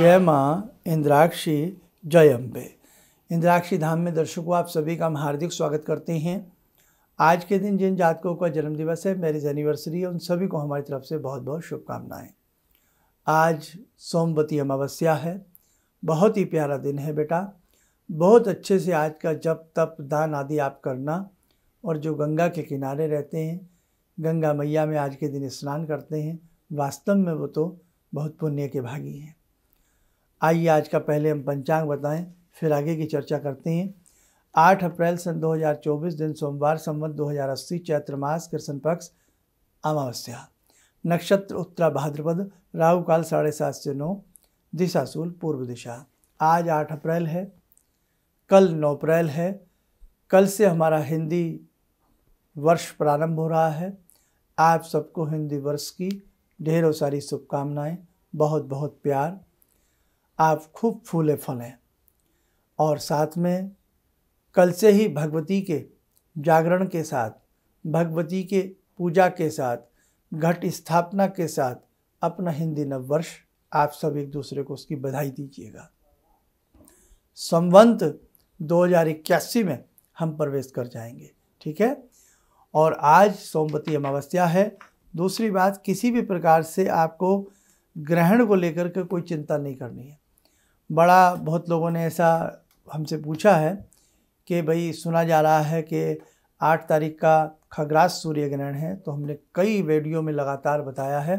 जय माँ इंद्राक्षी जय अम्बे इंद्राक्षी धाम में दर्शकों आप सभी का हम हार्दिक स्वागत करते हैं आज के दिन जिन जातकों का जन्मदिवस है मैरिज एनिवर्सरी है उन सभी को हमारी तरफ से बहुत बहुत शुभकामनाएं आज सोमवती अमावस्या है बहुत ही प्यारा दिन है बेटा बहुत अच्छे से आज का जप तप दान आदि आप करना और जो गंगा के किनारे रहते हैं गंगा मैया में आज के दिन स्नान करते हैं वास्तव में वो तो बहुत पुण्य के भागी हैं आइए आज का पहले हम पंचांग बताएं फिर आगे की चर्चा करते हैं आठ अप्रैल सन 2024 दिन सोमवार संवत 2080 चैत्र मास कृष्ण पक्ष अमावस्या नक्षत्र उत्तरा भाद्रपद राहु काल साढ़े सात से नौ दिशा सूल पूर्व दिशा आज आठ अप्रैल है कल नौ अप्रैल है कल से हमारा हिंदी वर्ष प्रारंभ हो रहा है आप सबको हिंदी वर्ष की ढेरों सारी शुभकामनाएं बहुत बहुत प्यार आप खूब फूले फलें और साथ में कल से ही भगवती के जागरण के साथ भगवती के पूजा के साथ घट स्थापना के साथ अपना हिंदी नववर्ष आप सब एक दूसरे को उसकी बधाई दीजिएगा संवंत इक्यासी में हम प्रवेश कर जाएंगे ठीक है और आज सोमवती अमावस्या है दूसरी बात किसी भी प्रकार से आपको ग्रहण को लेकर के कोई चिंता नहीं करनी है बड़ा बहुत लोगों ने ऐसा हमसे पूछा है कि भाई सुना जा रहा है कि आठ तारीख का खगरास सूर्य ग्रहण है तो हमने कई वीडियो में लगातार बताया है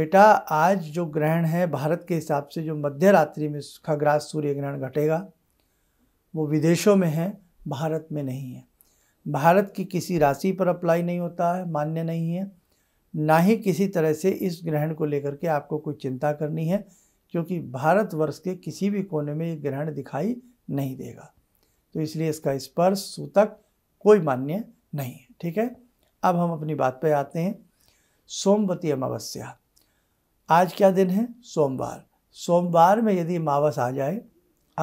बेटा आज जो ग्रहण है भारत के हिसाब से जो मध्य रात्रि में खगरास सूर्य ग्रहण घटेगा वो विदेशों में है भारत में नहीं है भारत की किसी राशि पर अप्लाई नहीं होता है मान्य नहीं है ना ही किसी तरह से इस ग्रहण को लेकर के आपको कोई चिंता करनी है क्योंकि भारतवर्ष के किसी भी कोने में ये ग्रहण दिखाई नहीं देगा तो इसलिए इसका स्पर्श इस सूतक कोई मान्य नहीं है ठीक है अब हम अपनी बात पर आते हैं सोमवती अमावस्या आज क्या दिन है सोमवार सोमवार में यदि अमावस आ जाए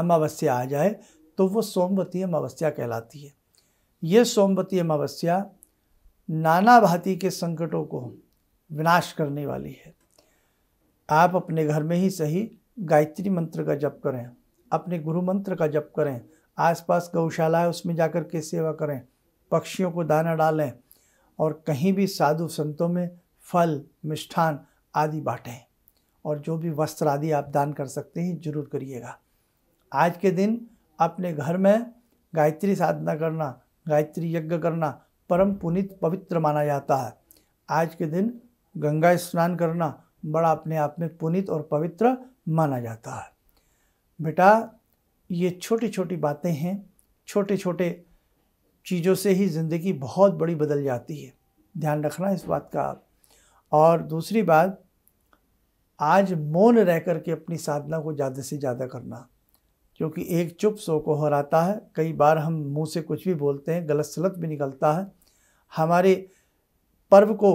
अमावस्या आ जाए तो वो सोमवती अमावस्या कहलाती है ये सोमवती अमावस्या नाना भांति के संकटों को विनाश करने वाली है आप अपने घर में ही सही गायत्री मंत्र का जप करें अपने गुरु मंत्र का जप करें आसपास गौशाला है उसमें जाकर के सेवा करें पक्षियों को दाना डालें और कहीं भी साधु संतों में फल मिष्ठान आदि बाँटें और जो भी वस्त्र आदि आप दान कर सकते हैं जरूर करिएगा आज के दिन अपने घर में गायत्री साधना करना गायत्री यज्ञ करना परम पुनित पवित्र माना जाता है आज के दिन गंगा स्नान करना बड़ा अपने आप में पुनित और पवित्र माना जाता है बेटा ये छोटी छोटी बातें हैं छोटे छोटे चीज़ों से ही ज़िंदगी बहुत बड़ी बदल जाती है ध्यान रखना इस बात का और दूसरी बात आज मौन रह कर के अपनी साधना को ज़्यादा से ज़्यादा करना क्योंकि एक चुप सो को हराता है कई बार हम मुंह से कुछ भी बोलते हैं गलत सलत भी निकलता है हमारे पर्व को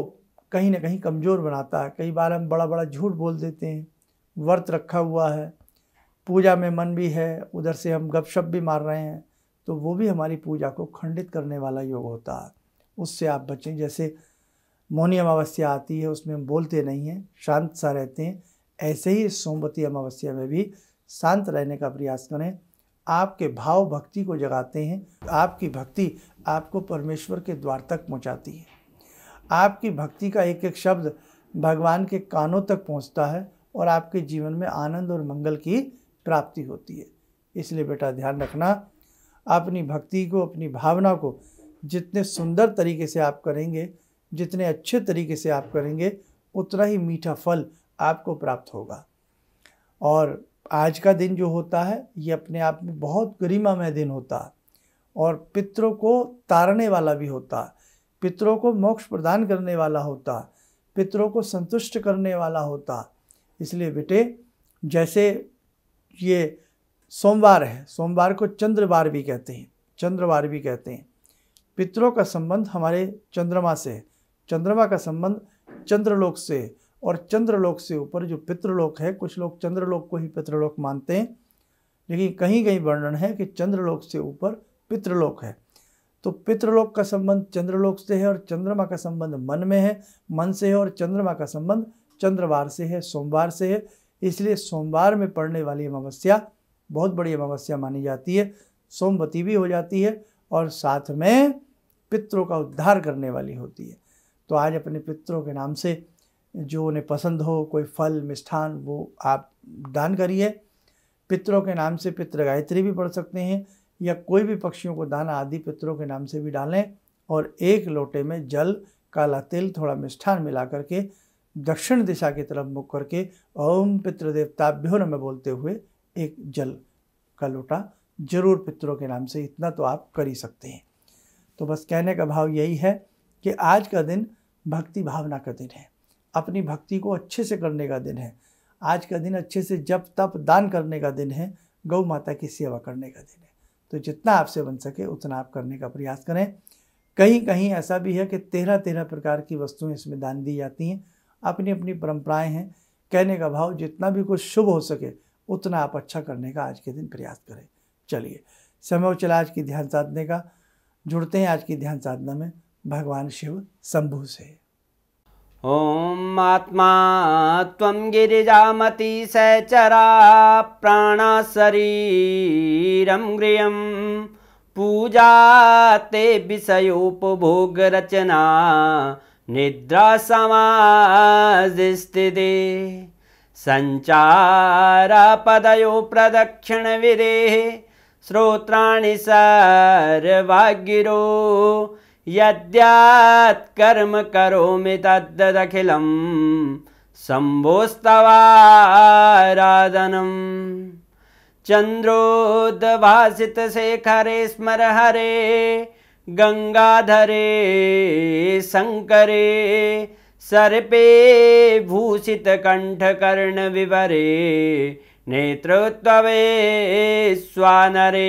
कहीं ना कहीं कमज़ोर बनाता है कई बार हम बड़ा बड़ा झूठ बोल देते हैं व्रत रखा हुआ है पूजा में मन भी है उधर से हम गपशप भी मार रहे हैं तो वो भी हमारी पूजा को खंडित करने वाला योग होता है उससे आप बचें जैसे मौनी अमावस्या आती है उसमें हम बोलते नहीं हैं शांत सा रहते हैं ऐसे ही सोमवती अमावस्या में भी शांत रहने का प्रयास करें आपके भाव भक्ति को जगाते हैं आपकी भक्ति आपको परमेश्वर के द्वार तक पहुँचाती है आपकी भक्ति का एक एक शब्द भगवान के कानों तक पहुंचता है और आपके जीवन में आनंद और मंगल की प्राप्ति होती है इसलिए बेटा ध्यान रखना अपनी भक्ति को अपनी भावना को जितने सुंदर तरीके से आप करेंगे जितने अच्छे तरीके से आप करेंगे उतना ही मीठा फल आपको प्राप्त होगा और आज का दिन जो होता है ये अपने आप में बहुत गरिमामय दिन होता है और पितरों को तारने वाला भी होता है पितरों को मोक्ष प्रदान करने वाला होता पितरों को संतुष्ट करने वाला होता इसलिए बेटे जैसे ये सोमवार है सोमवार को चंद्रवार भी कहते हैं चंद्रवार भी कहते हैं पितरों का संबंध हमारे चंद्रमा से चंद्रमा का संबंध चंद्रलोक से और चंद्रलोक से ऊपर जो पितृलोक है कुछ लोग चंद्रलोक को ही पितृलोक मानते हैं लेकिन कहीं कहीं वर्णन है कि चंद्रलोक से ऊपर पितृलोक है तो पितृलोक का संबंध चंद्रलोक से है और चंद्रमा का संबंध मन में है मन से है और चंद्रमा का संबंध चंद्रवार से है सोमवार से है इसलिए सोमवार में पड़ने वाली अमावस्या बहुत बड़ी अमावस्या मानी जाती है सोमवती भी हो जाती है और साथ में पितरों का उद्धार करने वाली होती है तो आज अपने पितरों के नाम से जो उन्हें पसंद हो कोई फल मिष्ठान वो आप दान करिए पितरों के नाम से पितृ गायत्री भी पढ़ सकते हैं या कोई भी पक्षियों को दाना आदि पितरों के नाम से भी डालें और एक लोटे में जल काला तिल थोड़ा मिष्ठान मिला करके दक्षिण दिशा की तरफ मुख करके ओम पितृदेवताभ्यो में बोलते हुए एक जल का लोटा जरूर पितरों के नाम से इतना तो आप कर ही सकते हैं तो बस कहने का भाव यही है कि आज का दिन भक्ति भावना का दिन है अपनी भक्ति को अच्छे से करने का दिन है आज का दिन अच्छे से जप तप दान करने का दिन है गौ माता की सेवा करने का दिन है तो जितना आपसे बन सके उतना आप करने का प्रयास करें कहीं कहीं ऐसा भी है कि तेरह तेरह प्रकार की वस्तुएं इसमें दान दी जाती हैं अपनी अपनी परंपराएं हैं कहने का भाव जितना भी कुछ शुभ हो सके उतना आप अच्छा करने का आज के दिन प्रयास करें चलिए समय चला आज की ध्यान साधने का जुड़ते हैं आज की ध्यान साधना में भगवान शिव शंभू से ॐ आत्मा त्वं गिरिजामती सचरा प्राणाशरीरं गृहं पूजा ते विषयोपभोगरचना निद्रासमासिस्थिति सञ्चारपदयो प्रदक्षिणविरेः श्रोत्राणि सर्वागिरो कर्म करोमि तद्दखिलं शम्भोस्तवाराधनम् राधनं स्मर हरे गङ्गाधरे शङ्करे सर्पे भूषितकण्ठकर्णविवरे नेत्रवे स्वानरे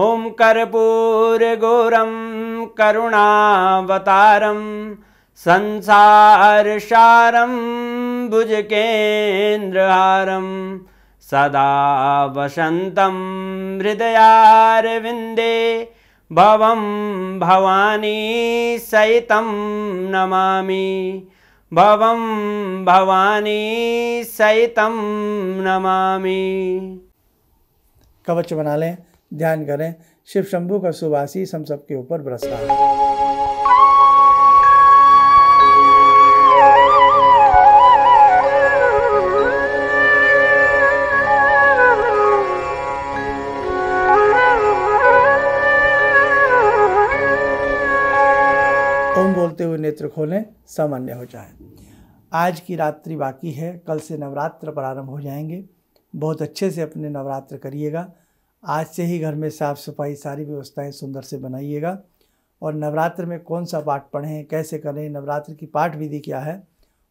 ॐ कर्पूरगोरं करुणावतारं संसारसारं भुजकेन्द्रहारं सदा वसन्तं हृदयारविन्दे भव भवानी सहितं नमा भव भवानी सहितं नमा कवच बना लें ध्यान करें शिव शंभु का सुवासी हम सबके ऊपर बरसता है ओम बोलते हुए नेत्र खोलें सामान्य हो जाए आज की रात्रि बाकी है कल से नवरात्र प्रारंभ हो जाएंगे बहुत अच्छे से अपने नवरात्र करिएगा आज से ही घर में साफ़ सफाई सारी व्यवस्थाएं सुंदर से बनाइएगा और नवरात्र में कौन सा पाठ पढ़ें कैसे करें नवरात्र की पाठ विधि क्या है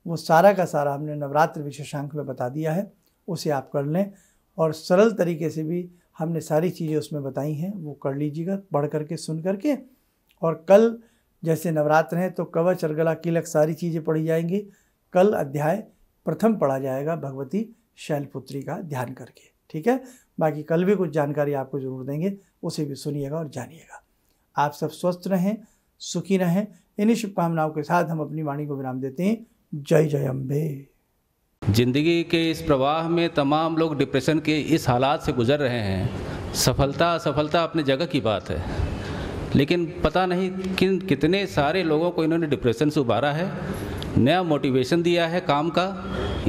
वो सारा का सारा हमने नवरात्र विशेषांक में बता दिया है उसे आप कर लें और सरल तरीके से भी हमने सारी चीज़ें उसमें बताई हैं वो कर लीजिएगा पढ़ करके सुन करके और कल जैसे नवरात्र हैं तो कवच अरगला किलक सारी चीज़ें पढ़ी जाएंगी कल अध्याय प्रथम पढ़ा जाएगा भगवती शैलपुत्री का ध्यान करके ठीक है बाकी कल भी कुछ जानकारी आपको ज़रूर देंगे उसे भी सुनिएगा और जानिएगा आप सब स्वस्थ रहें सुखी रहें इन्हीं शुभकामनाओं के साथ हम अपनी वाणी को विराम देते हैं जय जय अम्बे जिंदगी के इस प्रवाह में तमाम लोग डिप्रेशन के इस हालात से गुजर रहे हैं सफलता असफलता अपने जगह की बात है लेकिन पता नहीं किन कितने सारे लोगों को इन्होंने डिप्रेशन से उबारा है नया मोटिवेशन दिया है काम का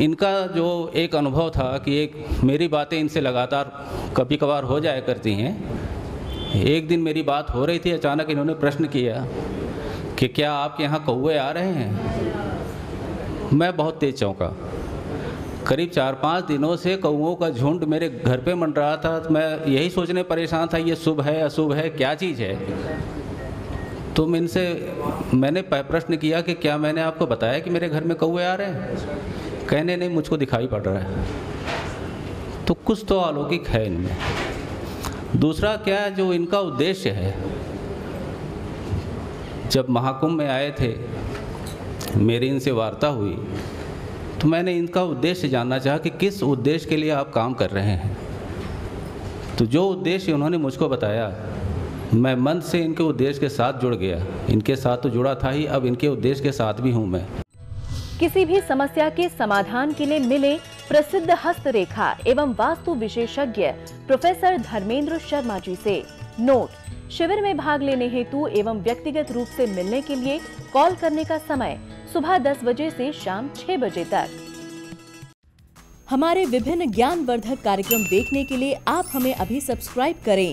इनका जो एक अनुभव था कि एक मेरी बातें इनसे लगातार कभी कभार हो जाया करती हैं एक दिन मेरी बात हो रही थी अचानक इन्होंने प्रश्न किया कि क्या आपके यहाँ कौए आ रहे हैं मैं बहुत तेज चौंका करीब चार पाँच दिनों से कौओं का झुंड मेरे घर पे मंडरा रहा था तो मैं यही सोचने परेशान था ये शुभ है अशुभ है क्या चीज़ है तो मैं इनसे मैंने प्रश्न किया कि क्या मैंने आपको बताया कि मेरे घर में कौए आ रहे हैं कहने नहीं मुझको दिखाई पड़ रहा है तो कुछ तो अलौकिक है इनमें दूसरा क्या है जो इनका उद्देश्य है जब महाकुंभ में आए थे मेरी इनसे वार्ता हुई तो मैंने इनका उद्देश्य जानना चाहा कि किस उद्देश्य के लिए आप काम कर रहे हैं तो जो उद्देश्य उन्होंने मुझको बताया मैं मन से इनके उद्देश्य के साथ जुड़ गया इनके साथ तो जुड़ा था ही अब इनके उद्देश्य के साथ भी हूँ मैं किसी भी समस्या के समाधान के लिए मिले प्रसिद्ध हस्तरेखा एवं वास्तु विशेषज्ञ प्रोफेसर धर्मेंद्र शर्मा जी से नोट शिविर में भाग लेने हेतु एवं व्यक्तिगत रूप से मिलने के लिए कॉल करने का समय सुबह 10 बजे से शाम 6 बजे तक हमारे विभिन्न ज्ञानवर्धक कार्यक्रम देखने के लिए आप हमें अभी सब्सक्राइब करें